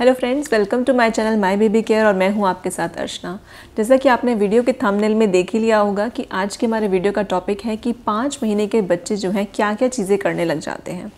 hello friends welcome to my channel my baby care और मैं हूं आपके साथ अर्चना जैसा कि आपने वीडियो के थंबनेल में देख ही लिया होगा कि आज के हमारे वीडियो का टॉपिक है कि पाँच महीने के बच्चे जो हैं क्या क्या चीज़ें करने लग जाते हैं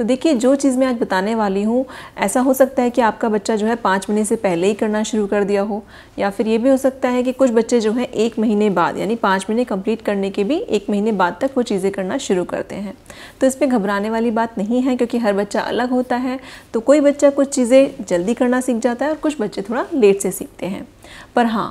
तो देखिए जो चीज़ मैं आज बताने वाली हूँ ऐसा हो सकता है कि आपका बच्चा जो है पाँच महीने से पहले ही करना शुरू कर दिया हो या फिर ये भी हो सकता है कि कुछ बच्चे जो हैं एक महीने बाद यानी पाँच महीने कंप्लीट करने के भी एक महीने बाद तक वो चीज़ें करना शुरू करते हैं तो इसमें घबराने वाली बात नहीं है क्योंकि हर बच्चा अलग होता है तो कोई बच्चा कुछ चीज़ें जल्दी करना सीख जाता है और कुछ बच्चे थोड़ा लेट से सीखते हैं पर हाँ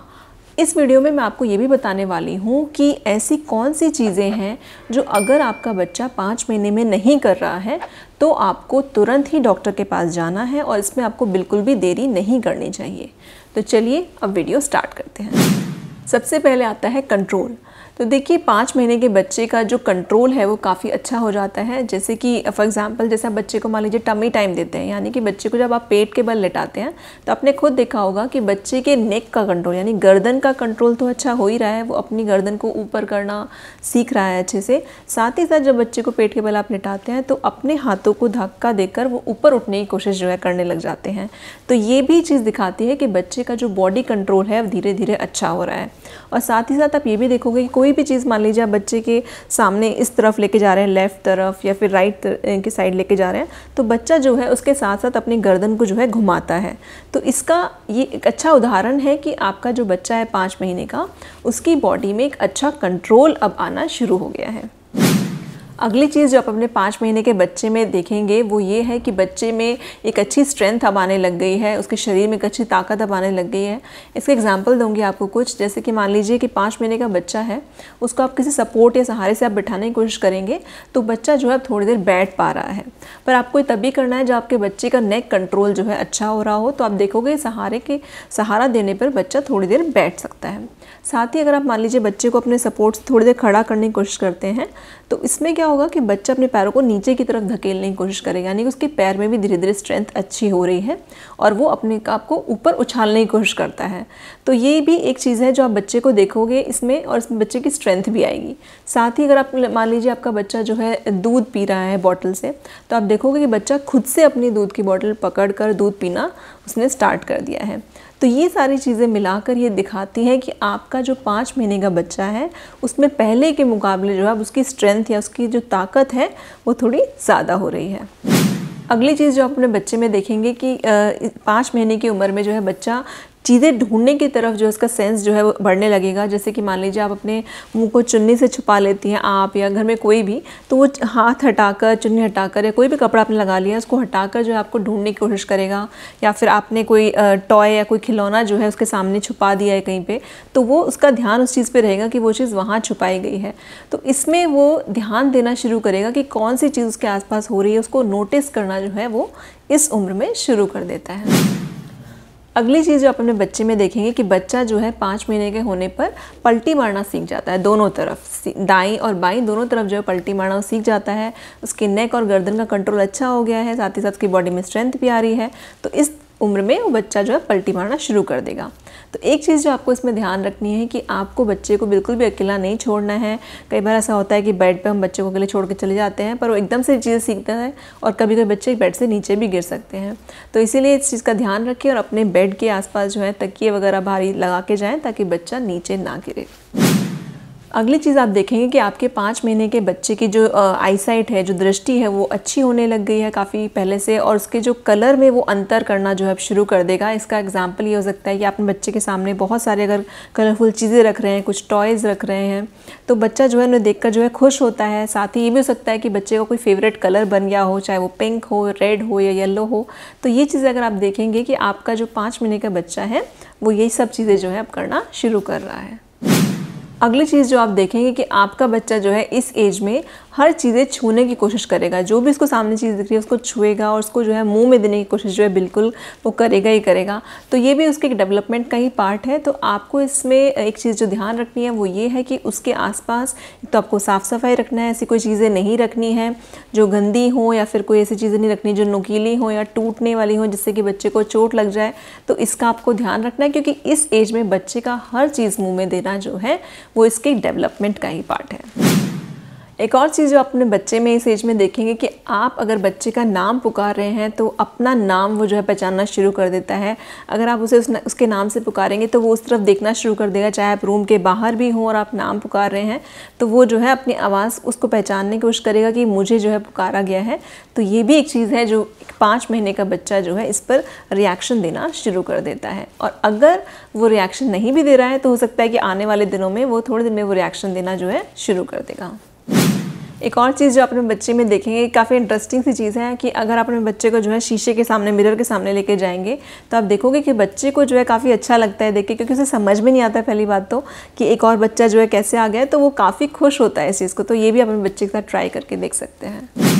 इस वीडियो में मैं आपको ये भी बताने वाली हूँ कि ऐसी कौन सी चीज़ें हैं जो अगर आपका बच्चा पाँच महीने में नहीं कर रहा है तो आपको तुरंत ही डॉक्टर के पास जाना है और इसमें आपको बिल्कुल भी देरी नहीं करनी चाहिए तो चलिए अब वीडियो स्टार्ट करते हैं सबसे पहले आता है कंट्रोल तो देखिए पाँच महीने के बच्चे का जो कंट्रोल है वो काफ़ी अच्छा हो जाता है जैसे कि फॉर एग्ज़ाम्पल जैसे आप बच्चे को मान लीजिए टमी टाइम देते हैं यानी कि बच्चे को जब आप पेट के बल लेटाते हैं तो आपने खुद देखा होगा कि बच्चे के नेक का कंट्रोल यानी गर्दन का कंट्रोल तो अच्छा हो ही रहा है वो अपनी गर्दन को ऊपर करना सीख रहा है अच्छे से साथ ही साथ जब बच्चे को पेट के बल आप लेटाते हैं तो अपने हाथों को धक्का देकर वो ऊपर उठने की कोशिश जो है करने लग जाते हैं तो ये भी चीज़ दिखाती है कि बच्चे का जो बॉडी कंट्रोल है धीरे धीरे अच्छा हो रहा है और साथ ही साथ आप ये भी देखोगे कि कोई कोई भी चीज़ मान लीजिए आप बच्चे के सामने इस तरफ लेके जा रहे हैं लेफ़्ट तरफ या फिर राइट की साइड लेके जा रहे हैं तो बच्चा जो है उसके साथ साथ अपनी गर्दन को जो है घुमाता है तो इसका ये एक अच्छा उदाहरण है कि आपका जो बच्चा है पाँच महीने का उसकी बॉडी में एक अच्छा कंट्रोल अब आना शुरू हो गया है अगली चीज़ जो आप अपने पाँच महीने के बच्चे में देखेंगे वो ये है कि बच्चे में एक अच्छी स्ट्रेंथ अब आने लग गई है उसके शरीर में एक अच्छी ताकत अब आने लग गई है इसके एग्जाम्पल दूंगी आपको कुछ जैसे कि मान लीजिए कि पाँच महीने का बच्चा है उसको आप किसी सपोर्ट या सहारे से आप बिठाने की कोशिश करेंगे तो बच्चा जो है थोड़ी देर बैठ पा रहा है पर आपको तभी करना है जब आपके बच्चे का नेक कंट्रोल जो है अच्छा हो रहा हो तो आप देखोगे सहारे के सहारा देने पर बच्चा थोड़ी देर बैठ सकता है साथ ही अगर आप मान लीजिए बच्चे को अपने सपोर्ट से थोड़ी देर खड़ा करने की कोशिश करते हैं तो इसमें क्या होगा कि बच्चा अपने पैरों को नीचे की तरफ धकेलने की कोशिश करेगा यानी कि उसके पैर में भी धीरे धीरे स्ट्रेंथ अच्छी हो रही है और वो अपने आप को ऊपर उछालने की कोशिश करता है तो ये भी एक चीज़ है जो आप बच्चे को देखोगे इसमें और इसमें बच्चे की स्ट्रेंथ भी आएगी साथ ही अगर आप मान लीजिए आपका बच्चा जो है दूध पी रहा है बॉटल से तो आप देखोगे कि बच्चा खुद से अपनी दूध की बॉटल पकड़ कर दूध पीना उसने स्टार्ट कर दिया है तो ये सारी चीज़ें मिलाकर ये दिखाती है कि आपका जो पाँच महीने का बच्चा है उसमें पहले के मुकाबले जो है उसकी स्ट्रेंथ या उसकी जो ताकत है वो थोड़ी ज़्यादा हो रही है अगली चीज़ जो अपने बच्चे में देखेंगे कि पाँच महीने की उम्र में जो है बच्चा चीज़ें ढूंढने की तरफ जो इसका सेंस जो है वो बढ़ने लगेगा जैसे कि मान लीजिए आप अपने मुंह को चुन्नी से छुपा लेती हैं आप या घर में कोई भी तो वो हाथ हटाकर चुन्नी हटाकर या कोई भी कपड़ा आपने लगा लिया उसको हटाकर जो है आपको ढूंढने की कोशिश करेगा या फिर आपने कोई टॉय या कोई खिलौना जो है उसके सामने छुपा दिया है कहीं पर तो वो उसका ध्यान उस चीज़ पर रहेगा कि वो चीज़ वहाँ छुपाई गई है तो इसमें वो ध्यान देना शुरू करेगा कि कौन सी चीज़ उसके आसपास हो रही है उसको नोटिस करना जो है वो इस उम्र में शुरू कर देता है अगली चीज़ जो अपने बच्चे में देखेंगे कि बच्चा जो है पाँच महीने के होने पर पलटी मारना सीख जाता है दोनों तरफ दाई और बाई दोनों तरफ जो है पलटी मारना सीख जाता है उसके नेक और गर्दन का कंट्रोल अच्छा हो गया है साथ ही साथ उसकी बॉडी में स्ट्रेंथ भी आ रही है तो इस उम्र में वो बच्चा जो है पलटी मारना शुरू कर देगा तो एक चीज़ जो आपको इसमें ध्यान रखनी है कि आपको बच्चे को बिल्कुल भी अकेला नहीं छोड़ना है कई बार ऐसा होता है कि बेड पे हम बच्चे को अकेले छोड़ के चले जाते हैं पर वो एकदम से चीज़ सीखता है और कभी कभी बच्चे बेड से नीचे भी गिर सकते हैं तो इसीलिए इस चीज़ का ध्यान रखें और अपने बेड के आसपास जो है तकिए वगैरह भारी लगा के जाएँ ताकि बच्चा नीचे ना गिरे अगली चीज़ आप देखेंगे कि आपके पाँच महीने के बच्चे की जो आईसाइट है जो दृष्टि है वो अच्छी होने लग गई है काफ़ी पहले से और उसके जो कलर में वो अंतर करना जो है अब शुरू कर देगा इसका एग्जाम्पल ये हो सकता है कि आप अपने बच्चे के सामने बहुत सारे अगर कलरफुल चीज़ें रख रहे हैं कुछ टॉयज़ रख रहे हैं तो बच्चा जो है उन्हें देख कर जो है खुश होता है साथ ही ये भी हो सकता है कि बच्चे का को कोई फेवरेट कलर बन गया हो चाहे वो पिंक हो रेड हो या येल्लो हो तो ये चीज़ें अगर आप देखेंगे कि आपका जो पाँच महीने का बच्चा है वो यही सब चीज़ें जो है अब करना शुरू कर रहा है अगली चीज़ जो आप देखेंगे कि आपका बच्चा जो है इस एज में हर चीज़ें छूने की कोशिश करेगा जो भी उसको सामने चीज़ दिख रही है उसको छुएगा और उसको जो है मुंह में देने की कोशिश जो है बिल्कुल वो करेगा ही करेगा तो ये भी उसके डेवलपमेंट का ही पार्ट है तो आपको इसमें एक चीज़ जो ध्यान रखनी है वो ये है कि उसके आसपास तो आपको साफ़ सफाई रखना है ऐसी कोई चीज़ें नहीं रखनी है जो गंदी हों या फिर कोई ऐसी चीज़ें नहीं रखनी जो नुकीली हो या टूटने वाली हों जिससे कि बच्चे को चोट लग जाए तो इसका आपको ध्यान रखना है क्योंकि इस एज में बच्चे का हर चीज़ मुँह में देना जो है वो इसके डेवलपमेंट का ही पार्ट है एक और चीज़ जो अपने बच्चे में इस एज में देखेंगे कि आप अगर बच्चे का नाम पुकार रहे हैं तो अपना नाम वो जो है पहचानना शुरू कर देता है अगर आप उसे उस न, उसके नाम से पुकारेंगे तो वो उस तरफ देखना शुरू कर देगा चाहे आप रूम के बाहर भी हों और आप नाम पुकार रहे हैं तो वो जो है अपनी आवाज़ उसको पहचानने की कोशिश करेगा कि मुझे जो है पुकारा गया है तो ये भी एक चीज़ है जो पाँच महीने का बच्चा जो है इस पर रिएक्शन देना शुरू कर देता है और अगर वो रिएक्शन नहीं भी दे रहा है तो हो सकता है कि आने वाले दिनों में वो थोड़े दिन में वो रिएक्शन देना जो है शुरू कर देगा एक और चीज़ जो अपने बच्चे में देखेंगे काफ़ी इंटरेस्टिंग सी चीज़ है कि अगर आप अपने बच्चे को जो है शीशे के सामने मिरर के सामने लेके जाएंगे तो आप देखोगे कि बच्चे को जो है काफ़ी अच्छा लगता है देख के क्योंकि उसे समझ में नहीं आता है पहली बात तो कि एक और बच्चा जो है कैसे आ गया तो वो काफ़ी खुश होता है इस चीज़ को तो ये भी अपने बच्चे के साथ ट्राई करके देख सकते हैं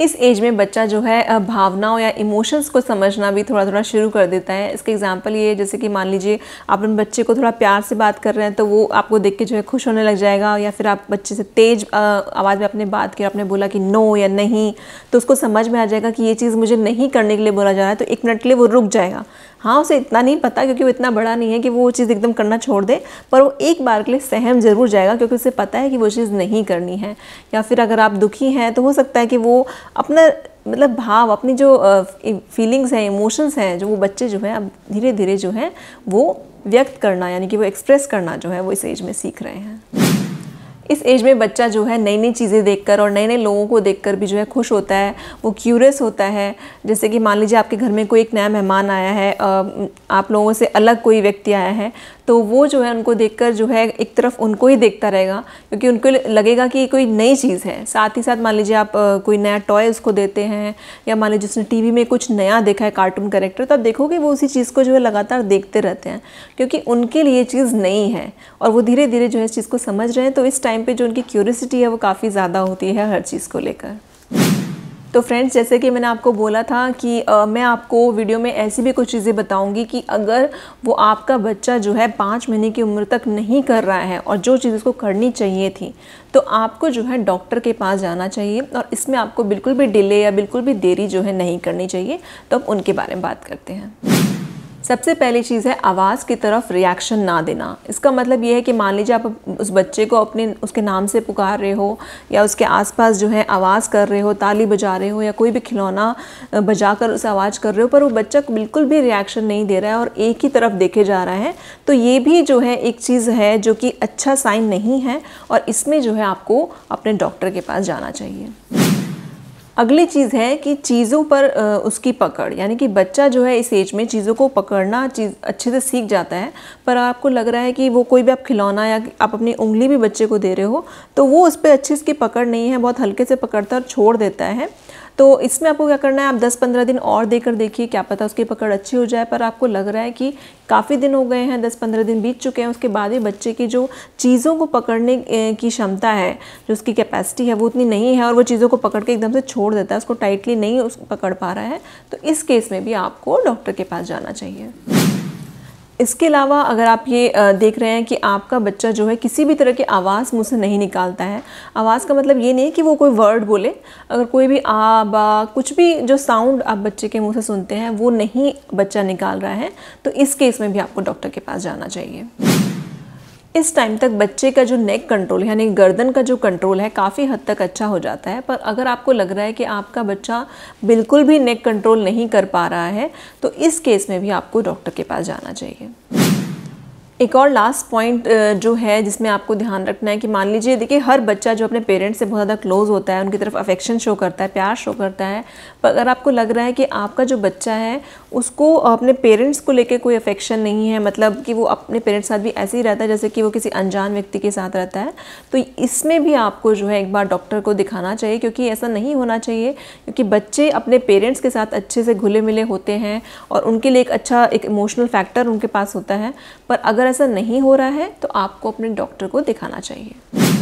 इस एज में बच्चा जो है भावनाओं या इमोशंस को समझना भी थोड़ा थोड़ा शुरू कर देता है इसका एग्जाम्पल ये जैसे कि मान लीजिए आप अपने बच्चे को थोड़ा प्यार से बात कर रहे हैं तो वो आपको देख के जो है खुश होने लग जाएगा या फिर आप बच्चे से तेज आवाज़ में आपने बात की आपने बोला कि नो या नहीं तो उसको समझ में आ जाएगा कि ये चीज़ मुझे नहीं करने के लिए बोला जा रहा है तो एक मिनट के लिए वो रुक जाएगा हाँ उसे इतना नहीं पता क्योंकि वो इतना बड़ा नहीं है कि वो वो चीज़ एकदम करना छोड़ दे पर वो एक बार के लिए सहम ज़रूर जाएगा क्योंकि उसे पता है कि वो चीज़ नहीं करनी है या फिर अगर आप दुखी हैं तो हो सकता है कि वो अपना मतलब भाव अपनी जो फीलिंग्स हैं इमोशंस हैं जो वो बच्चे जो हैं अब धीरे धीरे जो हैं वो व्यक्त करना यानी कि वो एक्सप्रेस करना जो है वो इस एज में सीख रहे हैं इस एज में बच्चा जो है नई नई चीज़ें देखकर और नए नए लोगों को देखकर भी जो है खुश होता है वो क्यूरियस होता है जैसे कि मान लीजिए आपके घर में कोई एक नया मेहमान आया है आप लोगों से अलग कोई व्यक्ति आया है तो वो जो है उनको देखकर जो है एक तरफ उनको ही देखता रहेगा क्योंकि उनको लगेगा कि कोई नई चीज़ है साथ ही साथ मान लीजिए आप कोई नया टॉय उसको देते हैं या मान लीजिए उसने टीवी में कुछ नया देखा है कार्टून करेक्टर तो आप देखोगे वो उसी चीज़ को जो है लगातार देखते रहते हैं क्योंकि उनके लिए चीज़ नई है और वो धीरे धीरे जो है इस चीज़ को समझ रहे हैं तो इस टाइम पर जो उनकी क्यूरियसिटी है वो काफ़ी ज़्यादा होती है हर चीज़ को लेकर तो फ्रेंड्स जैसे कि मैंने आपको बोला था कि आ, मैं आपको वीडियो में ऐसी भी कुछ चीज़ें बताऊंगी कि अगर वो आपका बच्चा जो है पाँच महीने की उम्र तक नहीं कर रहा है और जो चीज़ उसको करनी चाहिए थी तो आपको जो है डॉक्टर के पास जाना चाहिए और इसमें आपको बिल्कुल भी डिले या बिल्कुल भी देरी जो है नहीं करनी चाहिए तो अब उनके बारे में बात करते हैं सबसे पहली चीज़ है आवाज़ की तरफ रिएक्शन ना देना इसका मतलब ये है कि मान लीजिए आप उस बच्चे को अपने उसके नाम से पुकार रहे हो या उसके आसपास जो है आवाज़ कर रहे हो ताली बजा रहे हो या कोई भी खिलौना बजा कर उस आवाज़ कर रहे हो पर वो बच्चा बिल्कुल भी रिएक्शन नहीं दे रहा है और एक ही तरफ देखे जा रहा है तो ये भी जो है एक चीज़ है जो कि अच्छा साइन नहीं है और इसमें जो है आपको अपने डॉक्टर के पास जाना चाहिए अगली चीज़ है कि चीज़ों पर उसकी पकड़ यानी कि बच्चा जो है इस एज में चीज़ों को पकड़ना चीज़ अच्छे से सीख जाता है पर आपको लग रहा है कि वो कोई भी आप खिलौना या आप अपनी उंगली भी बच्चे को दे रहे हो तो वो उस पर अच्छी उसकी पकड़ नहीं है बहुत हल्के से पकड़ता है और छोड़ देता है तो इसमें आपको क्या करना है आप 10-15 दिन और देकर देखिए क्या पता उसकी पकड़ अच्छी हो जाए पर आपको लग रहा है कि काफ़ी दिन हो गए हैं 10-15 दिन बीत चुके हैं उसके बाद भी बच्चे की जो चीज़ों को पकड़ने की क्षमता है जो उसकी कैपेसिटी है वो उतनी नहीं है और वो चीज़ों को पकड़ के एकदम से छोड़ देता है उसको टाइटली नहीं उस पकड़ पा रहा है तो इस केस में भी आपको डॉक्टर के पास जाना चाहिए इसके अलावा अगर आप ये देख रहे हैं कि आपका बच्चा जो है किसी भी तरह की आवाज़ मुझसे नहीं निकालता है आवाज़ का मतलब ये नहीं कि वो कोई वर्ड बोले अगर कोई भी आ बा कुछ भी जो साउंड आप बच्चे के मुंह से सुनते हैं वो नहीं बच्चा निकाल रहा है तो इस केस में भी आपको डॉक्टर के पास जाना चाहिए इस टाइम तक बच्चे का जो नेक कंट्रोल यानी गर्दन का जो कंट्रोल है काफ़ी हद तक अच्छा हो जाता है पर अगर आपको लग रहा है कि आपका बच्चा बिल्कुल भी नेक कंट्रोल नहीं कर पा रहा है तो इस केस में भी आपको डॉक्टर के पास जाना चाहिए एक और लास्ट पॉइंट जो है जिसमें आपको ध्यान रखना है कि मान लीजिए देखिए हर बच्चा जो अपने पेरेंट्स से बहुत ज़्यादा क्लोज होता है उनकी तरफ अफेक्शन शो करता है प्यार शो करता है पर अगर आपको लग रहा है कि आपका जो बच्चा है उसको अपने पेरेंट्स को लेके कोई अफेक्शन नहीं है मतलब कि वो अपने पेरेंट्स साथ भी ऐसे ही रहता है जैसे कि वो किसी अनजान व्यक्ति के साथ रहता है तो इसमें भी आपको जो है एक बार डॉक्टर को दिखाना चाहिए क्योंकि ऐसा नहीं होना चाहिए क्योंकि बच्चे अपने पेरेंट्स के साथ अच्छे से घुले मिले होते हैं और उनके लिए एक अच्छा एक इमोशनल फैक्टर उनके पास होता है पर अगर ऐसा नहीं हो रहा है तो आपको अपने डॉक्टर को दिखाना चाहिए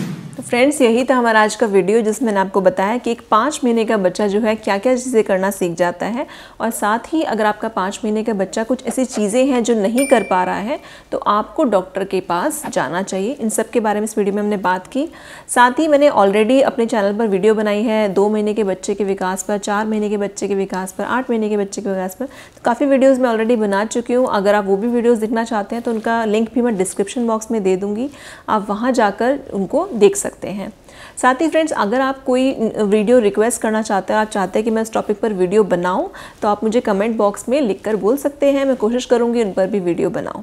फ्रेंड्स यही था हमारा आज का वीडियो जिसमें मैंने आपको बताया कि एक पाँच महीने का बच्चा जो है क्या क्या चीज़ें करना सीख जाता है और साथ ही अगर आपका पाँच महीने का बच्चा कुछ ऐसी चीज़ें हैं जो नहीं कर पा रहा है तो आपको डॉक्टर के पास जाना चाहिए इन सब के बारे में इस वीडियो में हमने बात की साथ ही मैंने ऑलरेडी अपने चैनल पर वीडियो बनाई है दो महीने के बच्चे के विकास पर चार महीने के बच्चे के विकास पर आठ महीने के बच्चे के विकास पर तो काफ़ी वीडियोज़ मैं ऑलरेडी बना चुकी हूँ अगर आप वो भी वीडियोज़ देखना चाहते हैं तो उनका लिंक भी मैं डिस्क्रिप्शन बॉक्स में दे दूँगी आप वहाँ जाकर उनको देख सकते सकते हैं साथ ही फ्रेंड्स अगर आप कोई वीडियो रिक्वेस्ट करना चाहते हो आप चाहते हैं कि मैं इस टॉपिक पर वीडियो बनाऊँ तो आप मुझे कमेंट बॉक्स में लिखकर बोल सकते हैं मैं कोशिश करूँगी उन पर भी वीडियो बनाऊं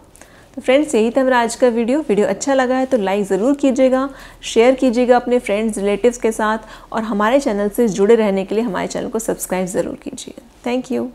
तो फ्रेंड्स यही था मेरा आज का वीडियो वीडियो अच्छा लगा है तो लाइक ज़रूर कीजिएगा शेयर कीजिएगा अपने फ्रेंड्स रिलेटिव्स के साथ और हमारे चैनल से जुड़े रहने के लिए हमारे चैनल को सब्सक्राइब ज़रूर कीजिए थैंक यू